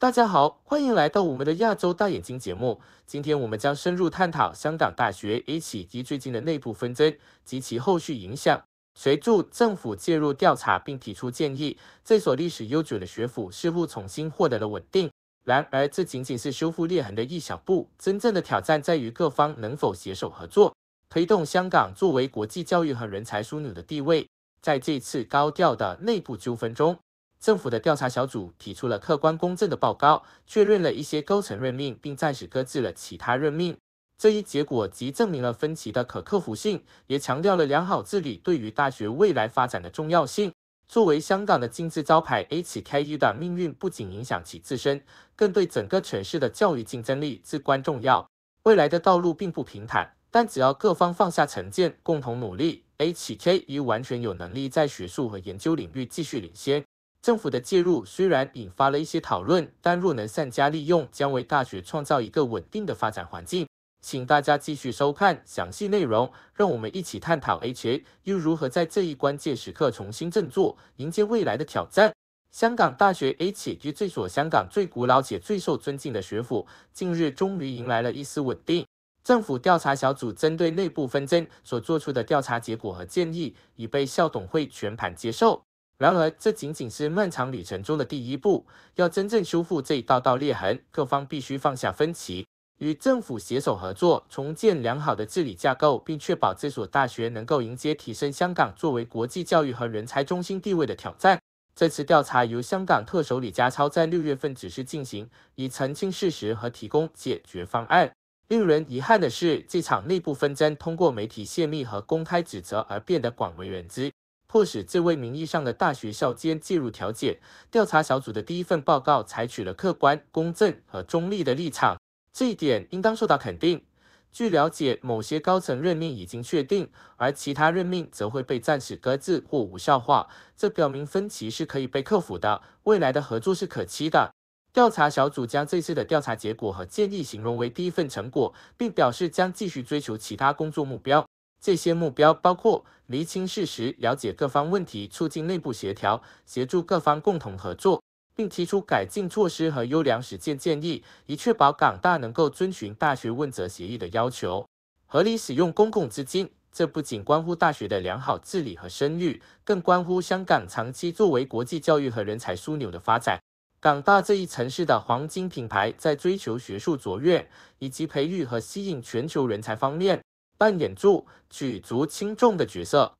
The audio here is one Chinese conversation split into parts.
大家好，欢迎来到我们的亚洲大眼睛节目。今天我们将深入探讨香港大学起及最近的内部纷争及其后续影响。随著政府介入调查并提出建议，这所历史悠久的学府似乎重新获得了稳定。然而，这仅仅是修复裂痕的一小步。真正的挑战在于各方能否携手合作，推动香港作为国际教育和人才枢纽的地位。在这次高调的内部纠纷中。政府的调查小组提出了客观公正的报告，确认了一些高层任命，并暂时搁置了其他任命。这一结果即证明了分歧的可克服性，也强调了良好治理对于大学未来发展的重要性。作为香港的金字招牌，HKU 的命运不仅影响其自身，更对整个城市的教育竞争力至关重要。未来的道路并不平坦，但只要各方放下成见，共同努力，HKU 完全有能力在学术和研究领域继续领先。政府的介入虽然引发了一些讨论，但若能善加利用，将为大学创造一个稳定的发展环境。请大家继续收看详细内容，让我们一起探讨 H a 又如何在这一关键时刻重新振作，迎接未来的挑战。香港大学 HG 最所香港最古老且最受尊敬的学府，近日终于迎来了一丝稳定。政府调查小组针对内部纷争所做出的调查结果和建议，已被校董会全盘接受。然而，这仅仅是漫长旅程中的第一步。要真正修复这一道道裂痕，各方必须放下分歧，与政府携手合作，重建良好的治理架构，并确保这所大学能够迎接提升香港作为国际教育和人才中心地位的挑战。这次调查由香港特首李家超在六月份指示进行，以澄清事实和提供解决方案。令人遗憾的是，这场内部纷争通过媒体泄密和公开指责而变得广为人知。迫使这位名义上的大学校监介入调解。调查小组的第一份报告采取了客观、公正和中立的立场，这一点应当受到肯定。据了解，某些高层任命已经确定，而其他任命则会被暂时搁置或无效化。这表明分歧是可以被克服的，未来的合作是可期的。调查小组将这次的调查结果和建议形容为第一份成果，并表示将继续追求其他工作目标。这些目标包括厘清事实、了解各方问题、促进内部协调、协助各方共同合作，并提出改进措施和优良实践建议，以确保港大能够遵循大学问责协议的要求，合理使用公共资金。这不仅关乎大学的良好治理和声誉，更关乎香港长期作为国际教育和人才枢纽的发展。港大这一城市的黄金品牌，在追求学术卓越以及培育和吸引全球人才方面。扮演住举足轻重的角色。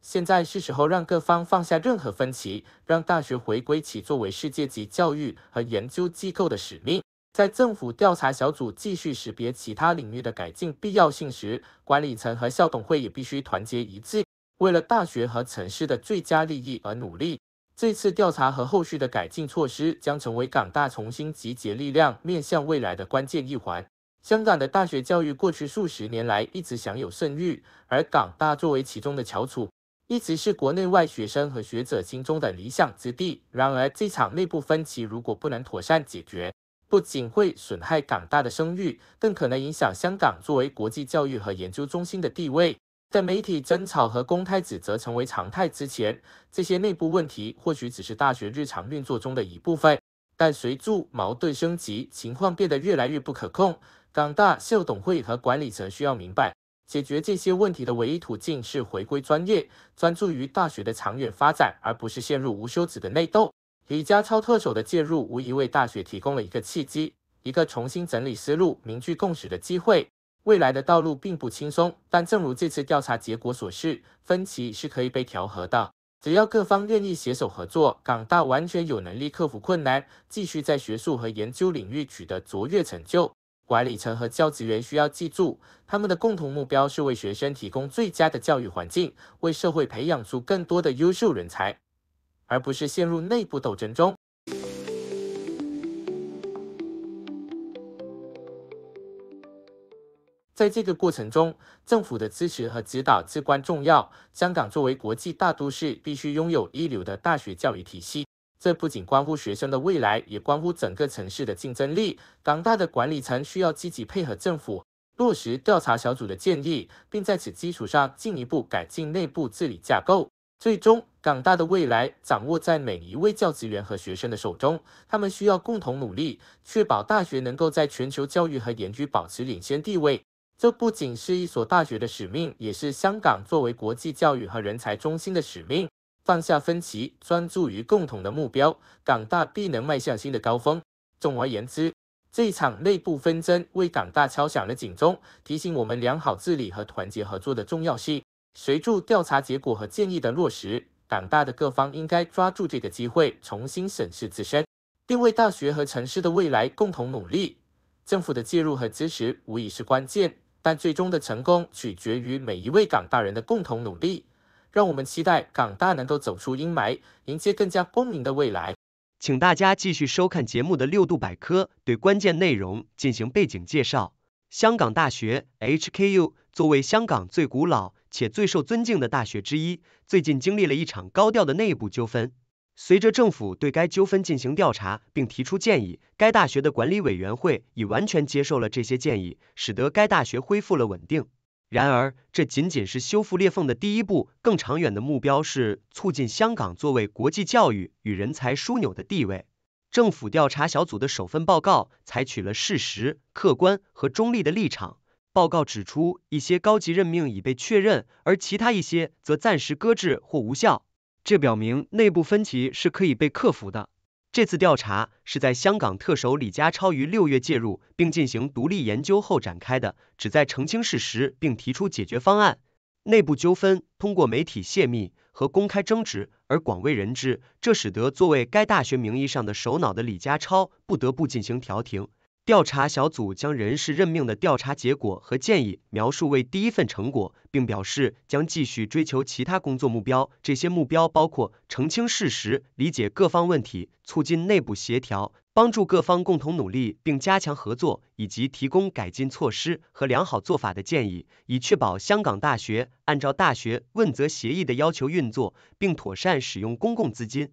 现在是时候让各方放下任何分歧，让大学回归其作为世界级教育和研究机构的使命。在政府调查小组继续识别其他领域的改进必要性时，管理层和校董会也必须团结一致，为了大学和城市的最佳利益而努力。这次调查和后续的改进措施将成为港大重新集结力量、面向未来的关键一环。香港的大学教育过去数十年来一直享有盛誉，而港大作为其中的翘楚，一直是国内外学生和学者心中的理想之地。然而，这场内部分歧如果不能妥善解决，不仅会损害港大的声誉，更可能影响香港作为国际教育和研究中心的地位。在媒体争吵和公开指责成为常态之前，这些内部问题或许只是大学日常运作中的一部分。但随著矛盾升级，情况变得越来越不可控。港大校董会和管理层需要明白，解决这些问题的唯一途径是回归专业，专注于大学的长远发展，而不是陷入无休止的内斗。李家超特首的介入无疑为大学提供了一个契机，一个重新整理思路、凝聚共识的机会。未来的道路并不轻松，但正如这次调查结果所示，分歧是可以被调和的。只要各方愿意携手合作，港大完全有能力克服困难，继续在学术和研究领域取得卓越成就。管理层和教职员需要记住，他们的共同目标是为学生提供最佳的教育环境，为社会培养出更多的优秀人才，而不是陷入内部斗争中。在这个过程中，政府的支持和指导至关重要。香港作为国际大都市，必须拥有一流的大学教育体系。这不仅关乎学生的未来，也关乎整个城市的竞争力。港大的管理层需要积极配合政府，落实调查小组的建议，并在此基础上进一步改进内部治理架构。最终，港大的未来掌握在每一位教职员和学生的手中。他们需要共同努力，确保大学能够在全球教育和研究保持领先地位。这不仅是一所大学的使命，也是香港作为国际教育和人才中心的使命。放下分歧，专注于共同的目标，港大必能迈向新的高峰。总而言之，这场内部纷争为港大敲响了警钟，提醒我们良好治理和团结合作的重要性。随著调查结果和建议的落实，港大的各方应该抓住这个机会，重新审视自身，并为大学和城市的未来共同努力。政府的介入和支持无疑是关键，但最终的成功取决于每一位港大人的共同努力。让我们期待港大能够走出阴霾，迎接更加光明的未来。请大家继续收看节目的六度百科，对关键内容进行背景介绍。香港大学 （HKU） 作为香港最古老且最受尊敬的大学之一，最近经历了一场高调的内部纠纷。随着政府对该纠纷进行调查并提出建议，该大学的管理委员会已完全接受了这些建议，使得该大学恢复了稳定。然而，这仅仅是修复裂缝的第一步。更长远的目标是促进香港作为国际教育与人才枢纽的地位。政府调查小组的首份报告采取了事实、客观和中立的立场。报告指出，一些高级任命已被确认，而其他一些则暂时搁置或无效。这表明内部分歧是可以被克服的。这次调查是在香港特首李家超于六月介入并进行独立研究后展开的，旨在澄清事实并提出解决方案。内部纠纷通过媒体泄密和公开争执而广为人知，这使得作为该大学名义上的首脑的李家超不得不进行调停。调查小组将人事任命的调查结果和建议描述为第一份成果，并表示将继续追求其他工作目标。这些目标包括澄清事实、理解各方问题、促进内部协调、帮助各方共同努力并加强合作，以及提供改进措施和良好做法的建议，以确保香港大学按照大学问责协议的要求运作，并妥善使用公共资金。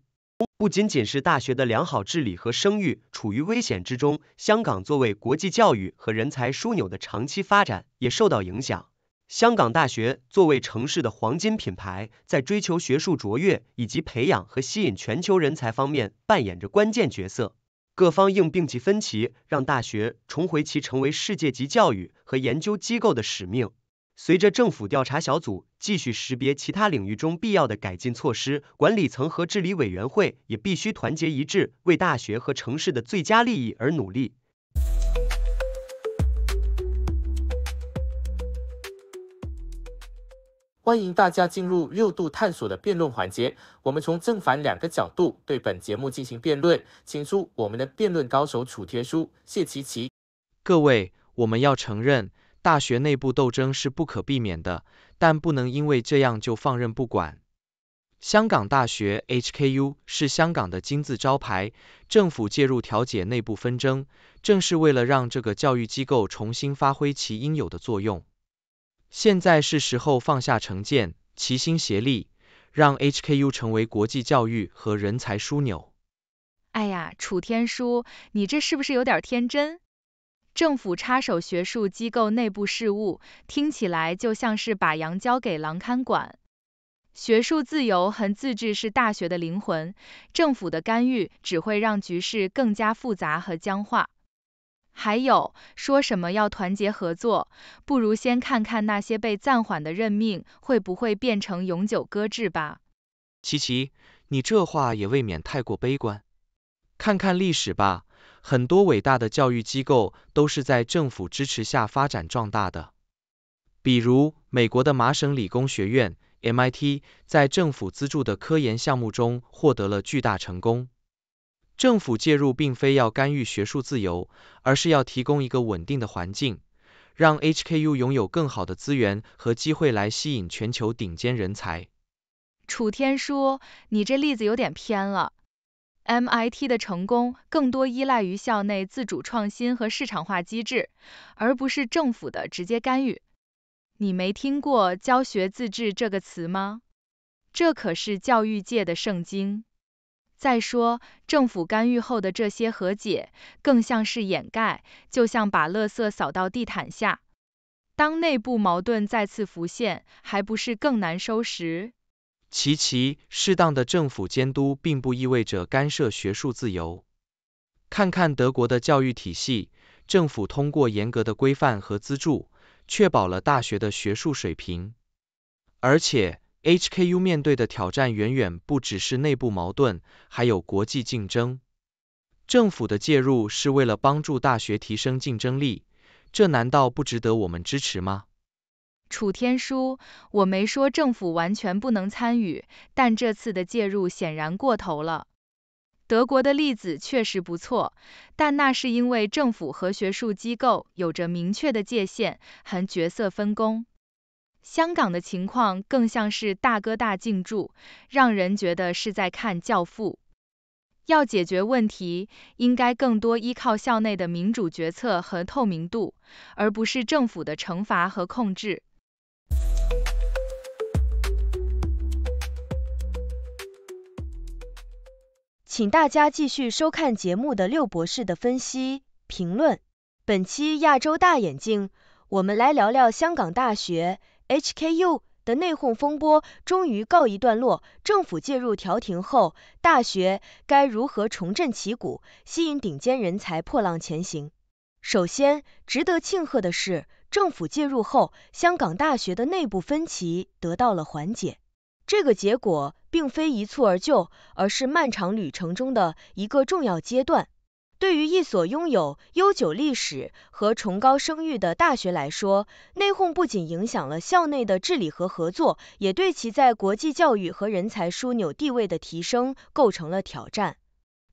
不仅仅是大学的良好治理和声誉处于危险之中，香港作为国际教育和人才枢纽的长期发展也受到影响。香港大学作为城市的黄金品牌，在追求学术卓越以及培养和吸引全球人才方面扮演着关键角色。各方应摒弃分歧，让大学重回其成为世界级教育和研究机构的使命。随着政府调查小组继续识别其他领域中必要的改进措施，管理层和治理委员会也必须团结一致，为大学和城市的最佳利益而努力。欢迎大家进入六度探索的辩论环节，我们从正反两个角度对本节目进行辩论，请出我们的辩论高手楚天舒、谢琪琪。各位，我们要承认。大学内部斗争是不可避免的，但不能因为这样就放任不管。香港大学 （HKU） 是香港的金字招牌，政府介入调解内部纷争，正是为了让这个教育机构重新发挥其应有的作用。现在是时候放下成见，齐心协力，让 HKU 成为国际教育和人才枢纽。哎呀，楚天舒，你这是不是有点天真？政府插手学术机构内部事务，听起来就像是把羊交给狼看管。学术自由和自治是大学的灵魂，政府的干预只会让局势更加复杂和僵化。还有，说什么要团结合作，不如先看看那些被暂缓的任命会不会变成永久搁置吧。琪琪，你这话也未免太过悲观，看看历史吧。很多伟大的教育机构都是在政府支持下发展壮大的，比如美国的麻省理工学院 （MIT） 在政府资助的科研项目中获得了巨大成功。政府介入并非要干预学术自由，而是要提供一个稳定的环境，让 HKU 拥有更好的资源和机会来吸引全球顶尖人才。楚天舒，你这例子有点偏了。MIT 的成功更多依赖于校内自主创新和市场化机制，而不是政府的直接干预。你没听过“教学自治”这个词吗？这可是教育界的圣经。再说，政府干预后的这些和解，更像是掩盖，就像把垃圾扫到地毯下。当内部矛盾再次浮现，还不是更难收拾？其其适当的政府监督并不意味着干涉学术自由。看看德国的教育体系，政府通过严格的规范和资助，确保了大学的学术水平。而且，HKU 面对的挑战远远不只是内部矛盾，还有国际竞争。政府的介入是为了帮助大学提升竞争力，这难道不值得我们支持吗？楚天舒，我没说政府完全不能参与，但这次的介入显然过头了。德国的例子确实不错，但那是因为政府和学术机构有着明确的界限和角色分工。香港的情况更像是大哥大进驻，让人觉得是在看《教父》。要解决问题，应该更多依靠校内的民主决策和透明度，而不是政府的惩罚和控制。请大家继续收看节目的六博士的分析评论。本期《亚洲大眼镜》，我们来聊聊香港大学 （HKU） 的内讧风波终于告一段落，政府介入调停后，大学该如何重振旗鼓，吸引顶尖人才破浪前行？首先，值得庆贺的是，政府介入后，香港大学的内部分歧得到了缓解。这个结果并非一蹴而就，而是漫长旅程中的一个重要阶段。对于一所拥有悠久历史和崇高声誉的大学来说，内讧不仅影响了校内的治理和合作，也对其在国际教育和人才枢纽地位的提升构成了挑战。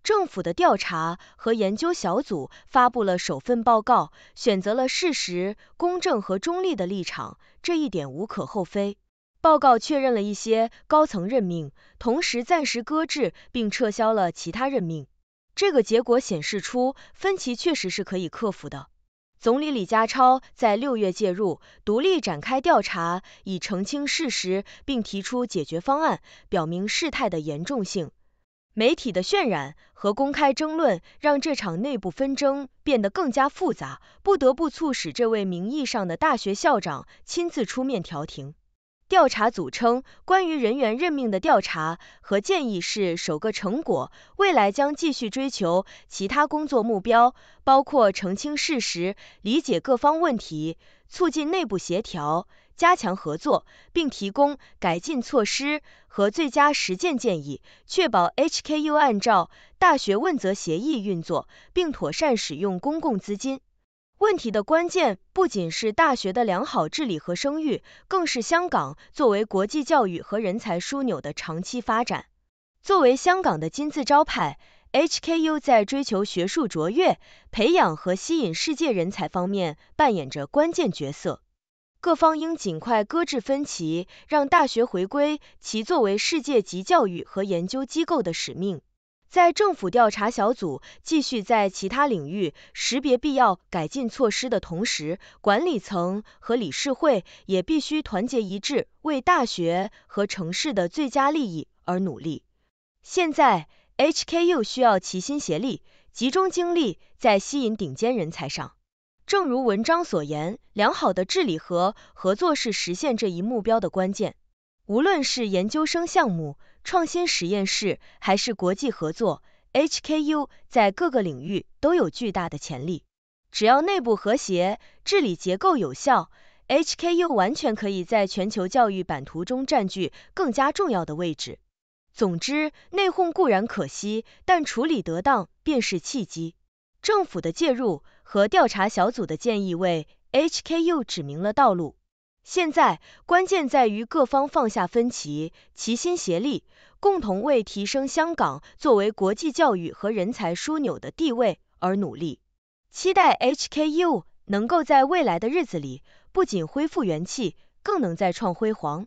政府的调查和研究小组发布了首份报告，选择了事实、公正和中立的立场，这一点无可厚非。报告确认了一些高层任命，同时暂时搁置并撤销了其他任命。这个结果显示出分歧确实是可以克服的。总理李家超在六月介入，独立展开调查，以澄清事实并提出解决方案，表明事态的严重性。媒体的渲染和公开争论让这场内部纷争变得更加复杂，不得不促使这位名义上的大学校长亲自出面调停。调查组称，关于人员任命的调查和建议是首个成果，未来将继续追求其他工作目标，包括澄清事实、理解各方问题、促进内部协调、加强合作，并提供改进措施和最佳实践建议，确保 HKU 按照大学问责协议运作，并妥善使用公共资金。问题的关键不仅是大学的良好治理和声誉，更是香港作为国际教育和人才枢纽的长期发展。作为香港的金字招牌，HKU 在追求学术卓越、培养和吸引世界人才方面扮演着关键角色。各方应尽快搁置分歧，让大学回归其作为世界级教育和研究机构的使命。在政府调查小组继续在其他领域识别必要改进措施的同时，管理层和理事会也必须团结一致，为大学和城市的最佳利益而努力。现在，HKU 需要齐心协力，集中精力在吸引顶尖人才上。正如文章所言，良好的治理和合作是实现这一目标的关键。无论是研究生项目，创新实验室还是国际合作，HKU 在各个领域都有巨大的潜力。只要内部和谐，治理结构有效，HKU 完全可以在全球教育版图中占据更加重要的位置。总之，内讧固然可惜，但处理得当便是契机。政府的介入和调查小组的建议为 HKU 指明了道路。现在关键在于各方放下分歧，齐心协力，共同为提升香港作为国际教育和人才枢纽的地位而努力。期待 HKU 能够在未来的日子里，不仅恢复元气，更能再创辉煌。